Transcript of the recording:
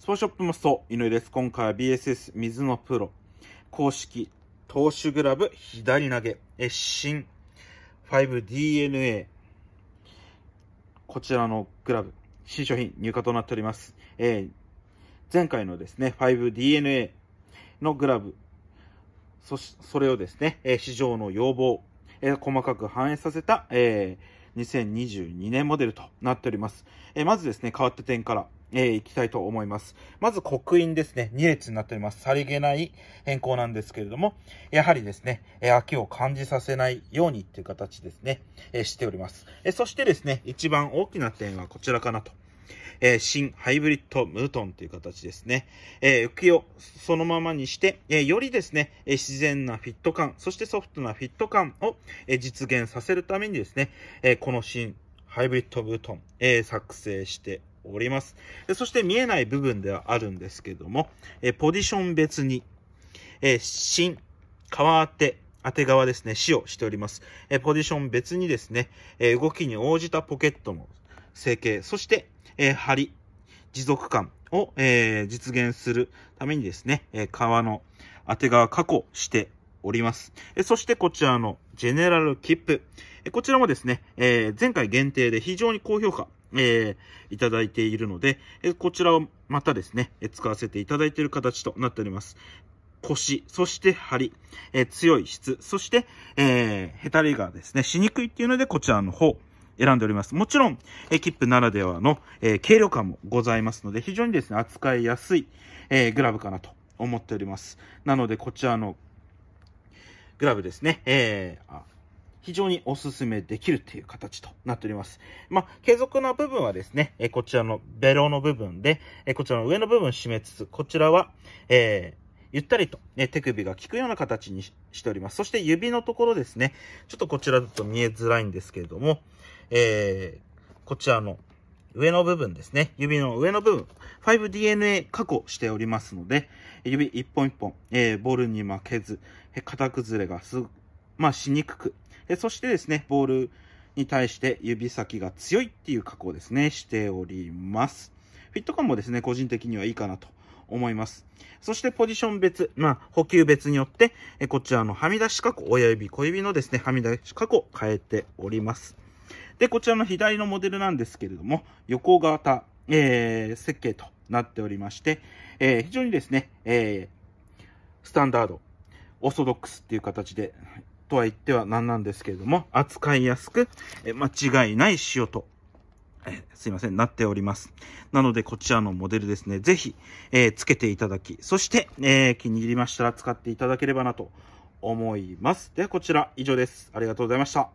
スポーショップマスト、井上です。今回は BSS 水のプロ、公式、投手グラブ、左投げ、越進、5DNA、こちらのグラブ、新商品入荷となっております。えー、前回のですね、5DNA のグラブ、そし、それをですね、えー、市場の要望、えー、細かく反映させた、えー、2022年モデルとなっております。えまずですね、変わった点から、えー、いきたいと思います。まず刻印ですね、2列になっております。さりげない変更なんですけれども、やはりですね、えー、秋を感じさせないようにっていう形ですね、えー、しております。えそしてですね、一番大きな点はこちらかなとえー、新ハイブリッドムートンという形ですね。えー、浮きをそのままにして、えー、よりですね、え自然なフィット感、そしてソフトなフィット感を、え実現させるためにですね、えこの新ハイブリッドムートン、え作成しております。そして見えない部分ではあるんですけども、えポジション別に、え新、川当て、当て側ですね、使用しております。えポジション別にですね、え動きに応じたポケットも整形、そして、えー、張り、持続感を、えー、実現するためにですね、えー、川のあてが確保しております。えそしてこちらのジェネラル切符。えこちらもですね、え前回限定で非常に高評価、えいただいているので、えこちらをまたですね、え使わせていただいている形となっております。腰、そして針、え強い質、そして、えー、ヘタレがですね、しにくいっていうので、こちらの方、選んでおります。もちろん、えー、キップならではの、えー、軽量感もございますので、非常にですね、扱いやすい、えー、グラブかなと思っております。なので、こちらのグラブですね、えー、非常にお勧めできるっていう形となっております。まあ、継続な部分はですね、えこちらのベロの部分で、えこちらの上の部分を締めつつ、こちらは、えーゆったりと、ね、手首が効くような形にしております。そして指のところですね。ちょっとこちらだと見えづらいんですけれども、えー、こちらの上の部分ですね。指の上の部分。5DNA 加工しておりますので、指一本一本、えー、ボールに負けず、型崩れがす、まあ、しにくく、えそしてですね、ボールに対して指先が強いっていう加工ですね、しております。フィット感もですね、個人的にはいいかなと思います。そしてポジション別、まあ、補給別によって、えこちらのはみ出し加工、親指、小指のですね、はみ出し加工を変えております。で、こちらの左のモデルなんですけれども、横型、えー、設計となっておりまして、えー、非常にですね、えー、スタンダード、オーソドックスっていう形で、とは言っては何なんですけれども、扱いやすく、え間違いない仕様とえすいません、なっております。なので、こちらのモデルですね、ぜひ、えー、つけていただき、そして、えー、気に入りましたら使っていただければなと思います。では、こちら以上です。ありがとうございました。